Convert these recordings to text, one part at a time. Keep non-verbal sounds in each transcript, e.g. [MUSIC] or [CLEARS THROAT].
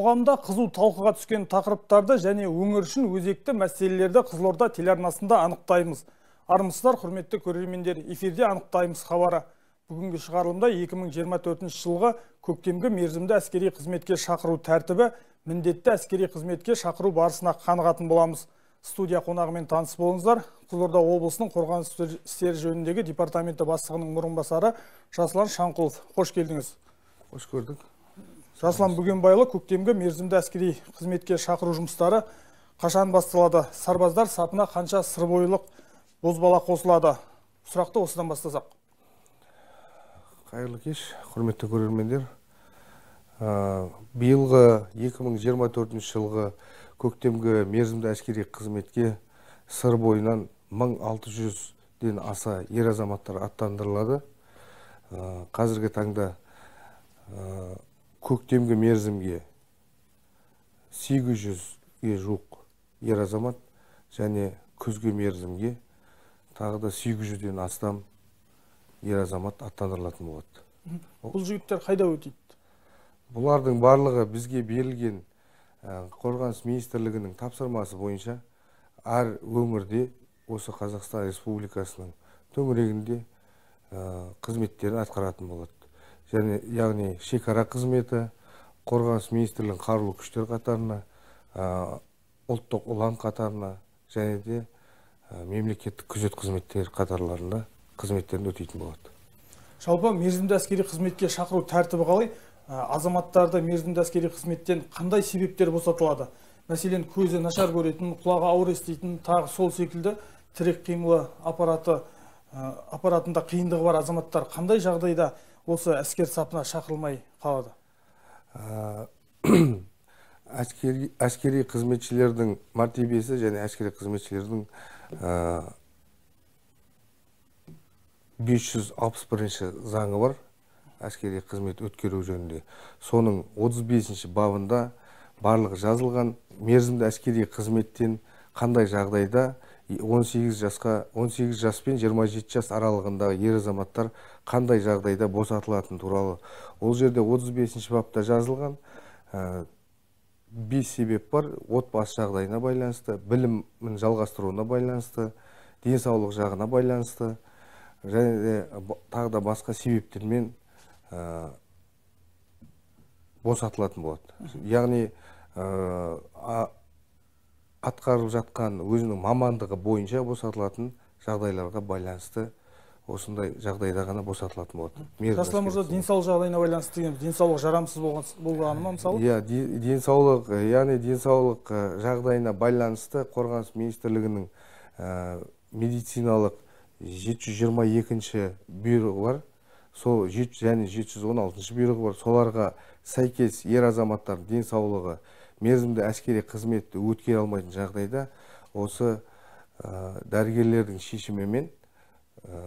қоғамда қызу талқыға түскен тақырыптарды және өңір үшін өзекті мәселелерді Қызылорда телеарнасында анықтаймыз. Армысыздар, құрметті көрермендер, эфирде анықтаймыз хабары. Бүгінгі шығарылымда 2024 жылғы көктемгі мерзімді әскери қызметке шақыру тәртібі, міндетті әскери қызметке шақыру барысына қанығатын боламыз. Студия қонағымен таныс болыңыздар. Қызылорда облысының қорғаныс істері жөніндегі департаменті бастығының орынбасары жасұлан Шанқұлов. Қош келдіңіз. Қош көрдік бүген байлы көктемгі мерзімді әскерей қызметке шақыру жұмыстары қашан басталады сарбаздар сапына қанша сыр бойылық бозбала қосылады сұрақты осыдан бастасақ қайырлы кеш құрметті көрермендер биылғы 2024 жылғы көктемгі мерзімді әскерей қызметке сыр бойынан 1600-ден аса ер азаматтар аттандырылады қазіргі таңда көктемгі мерзімге 800-ге жоқ ер азамат және күзгі мерзімге тағы да 800-ден астам ер азамат аттандырылатын болады бұл жігіттер қайда өтейді бұлардың барлығы бізге берілген ә, қорғаныс министрлігінің тапсырмасы бойынша әр өңірде осы қазақстан республикасының төңірегінде ә, қызметтерін атқаратын болады және яғни шекара қызметі қорғаныс министрлігінің қарулы күштер қатарына ұлттық ұлан қатарына және де мемлекеттік күзет қызметтер қатарларында қызметтерін өтейтін болады жалпы мерзімді әскери қызметке шақыру тәртібі қалай азаматтарды мерзімді әскери қызметтен қандай себептер босатылады мәселен көзі нашар көретін құлағы ауыр еститін тағы сол секілді тірек қимылы аппараты аппаратында қиындығы бар азаматтар қандай жағдайда осы әскер сапына шақырылмай қалады ә, [CLEARS THROAT] әскери, қызметшілердің мәртебесі және әскери қызметшілердің ә, ші заңы бар әскери қызмет өткеру жөнінде соның 35 бабында барлығы жазылған мерзімді әскери қызметтен қандай жағдайда 18 жасқа 18 жас пен 27 жас аралығындағы ер азаматтар қандай жағдайда босатылатыны туралы ол жерде 35 бапта жазылған ә, бес себеп бар отбасы жағдайына байланысты білімін жалғастыруына байланысты денсаулық жағына байланысты және де тағы да басқа себептермен ә, босатылатын болады яғни ә, атқарып жатқан өзінің мамандығы бойынша босатылатын жағдайларға байланысты осындай жағдайда ғана босатылатын болады жасұлан мырза денсаулық жағдайына байланысты деген денсаулық жарамсыз болғаны ма мысалы иә денсаулық яғни денсаулық жағдайына байланысты қорғаныс министрлігінің ә, медициналық 722 бұйрығы бар сол және алтыншы бұйрығы бар соларға сәйкес ер азаматтардың денсаулығы мерзімді әскери қызметті өткере алмайтын жағдайда осы ә, дәрігерлердің шешімімен ә,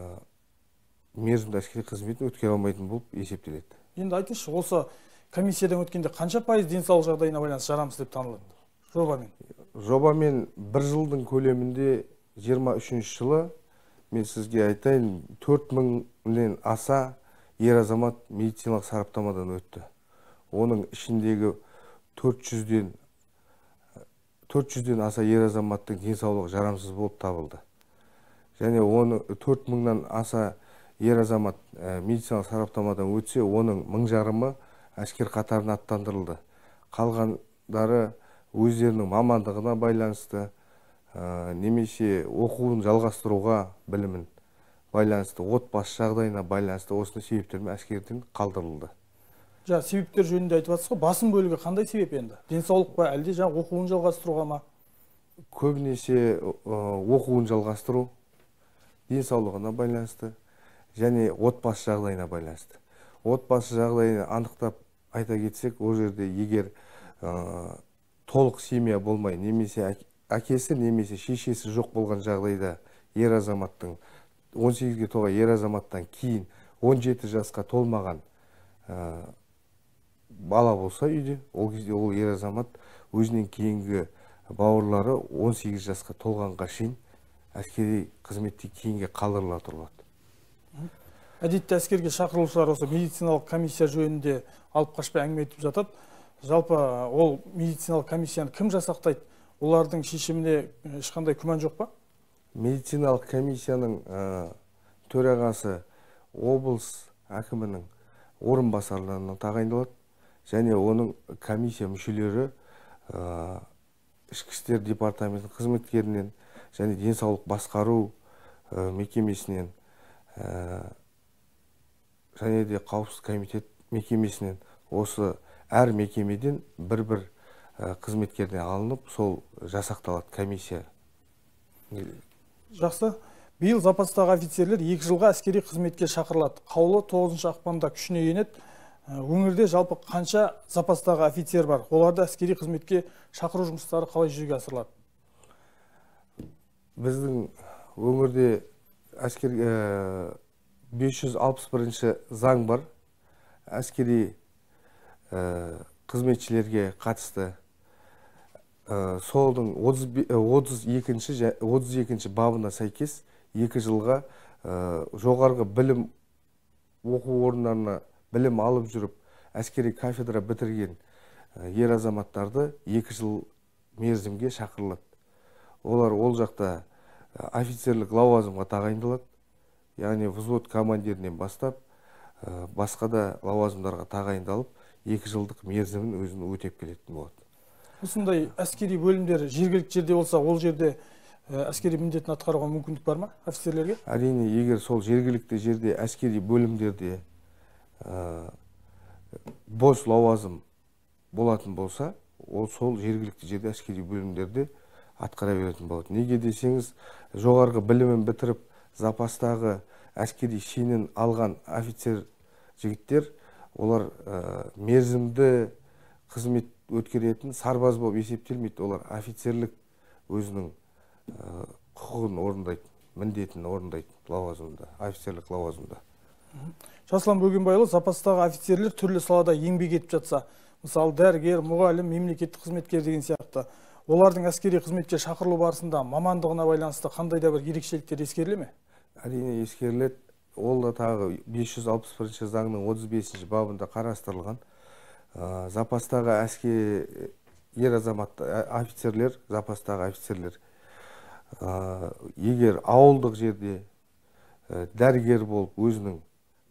мерзімді әскери қызметін өткере алмайтын болып есептеледі енді айтыңызшы осы комиссиядан өткенде қанша пайыз денсаулық жағдайына байланысты жарамсыз деп танылады жобамен жобамен бір жылдың көлемінде 23 жылы мен сізге айтайын төрт мыңнен аса ер азамат медициналық сараптамадан өтті оның ішіндегі төрт жүзден төрт жүзден аса ер азаматтың денсаулығы жарамсыз болып табылды және оны төрт мыңнан аса ер азамат ә, медициналық сараптамадан өтсе оның мың жарымы әскер қатарына аттандырылды қалғандары өздерінің мамандығына байланысты э, немесе оқуын жалғастыруға білімін байланысты отбасы жағдайына байланысты осындай себептермен әскерден қалдырылды жаңағы себептер жөнінде айтып жатсыз ғой басым бөлігі қандай себеп енді денсаулық па әлде жаңағы оқуын жалғастыруға ма көбінесе оқуын жалғастыру денсаулығына байланысты және отбасы жағдайына байланысты отбасы жағдайын анықтап айта кетсек ол жерде егер ә, толық семья болмай немесе әкесі немесе шешесі жоқ болған жағдайда ер азаматтың 18-ге толған ер азаматтан кейін 17 жасқа толмаған бала болса үйде ол кезде ол ер азамат өзінен кейінгі бауырлары 18 жасқа толғанға шейін әскери қызметте кейінге қалдырыла тұрылады әдетте әскерге шақырылушылар осы медициналық комиссия жөнінде алып қашпай әңгіме айтып жатады жалпы ол медициналық комиссияны кім жасақтайды олардың шешіміне ешқандай күмән жоқ па медициналық комиссияның ә, төрағасы облыс әкімінің орынбасарларынан тағайындалады және оның комиссия мүшелері ішкі істер департаментінің қызметкерінен және денсаулық басқару мекемесінен және де қауіпсіздік комитет мекемесінен осы әр мекемеден бір бір қызметкерден алынып сол жасақталады комиссия жақсы биыл запастағы офицерлер екі жылға әскери қызметке шақырылады қаулы 9 ақпанда күшіне енеді Ә, өңірде жалпы қанша запастағы офицер бар оларды әскери қызметке шақыру жұмыстары қалай жүзеге асырылады біздің өңірде әскер ә, алпыс бірінші заң бар әскери ә, қызметшілерге қатысты ә, солдың 32-ші бабына сәйкес екі жылға жоғарғы білім оқу орындарына білім алып жүріп әскери кафедра бітірген ер азаматтарды екі жыл мерзімге шақырылады олар ол жақта офицерлік лауазымға тағайындалады яғни взвод командирінен бастап басқа да лауазымдарға тағайындалып екі жылдық мерзімін өзін өтеп келетін болады осындай әскери бөлімдер жергілікті жерде болса ол жерде әскери міндетін атқаруға мүмкіндік бар ма офицерлерге әрине егер сол жергілікті жерде әскери бөлімдерде ә, бос лауазым болатын болса ол сол жергілікті жерде әскери бөлімдерде атқара беретін болады неге десеңіз жоғарғы білімін бітіріп запастағы әскери шенін алған офицер жігіттер олар ә, мерзімді қызмет өткеретін сарбаз болып есептелмейді олар офицерлік өзінің ә, құқығын орындайды міндетін орындайды лауазымда офицерлік лауазымда жасұлан байлы, запастағы офицерлер түрлі салада еңбек етіп жатса мысалы дәрігер мұғалім мемлекеттік қызметкер деген сияқты олардың әскери қызметке шақырылу барысында мамандығына байланысты қандай да бір ерекшеліктер ескеріле ме әрине ескеріледі ол да тағы 561 заңның 35 бабында қарастырылған ә, запастағы әскер ер азаматты ә, офицерлер запастағы офицерлер ә, егер ауылдық жерде болып өзінің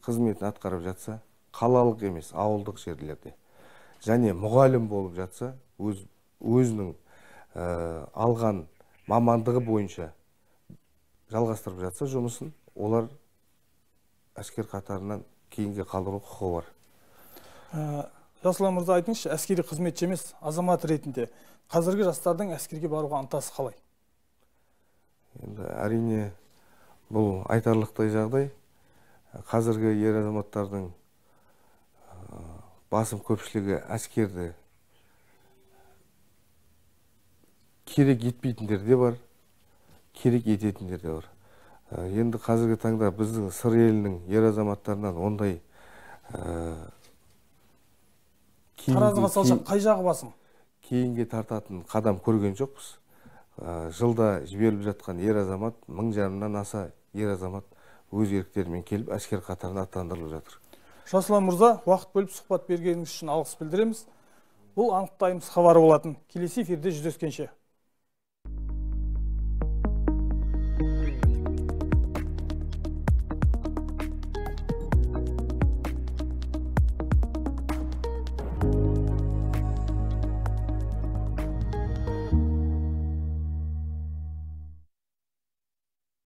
қызметін атқарып жатса қалалық емес ауылдық жерлерде және мұғалім болып жатса өз, өзінің ә, алған мамандығы бойынша жалғастырып жатса жұмысын олар әскер қатарынан кейінге қалдыру құқығы бар ә, жасұлан мырза айтыңызшы әскери қызметші емес азамат ретінде қазіргі жастардың әскерге баруға ынтасы қалай енді әрине бұл айтарлықтай жағдай қазіргі ер азаматтардың басым көпшілігі әскерді керек етпейтіндер де бар керек ететіндер де бар енді қазіргі таңда біздің сыр елінің ер азаматтарынан ондай таразыға салсақ қай жағы басым кейінге тартатын қадам көрген жоқпыз жылда жіберіліп жатқан ер азамат мың жарымнан аса ер азамат өз еріктерімен келіп әскер қатарына аттандырылып жатыр жасұлан мырза уақыт бөліп сұхбат бергеніңіз үшін алғыс білдіреміз бұл анықтаймыз хабары болатын келесі эфирде жүздескенше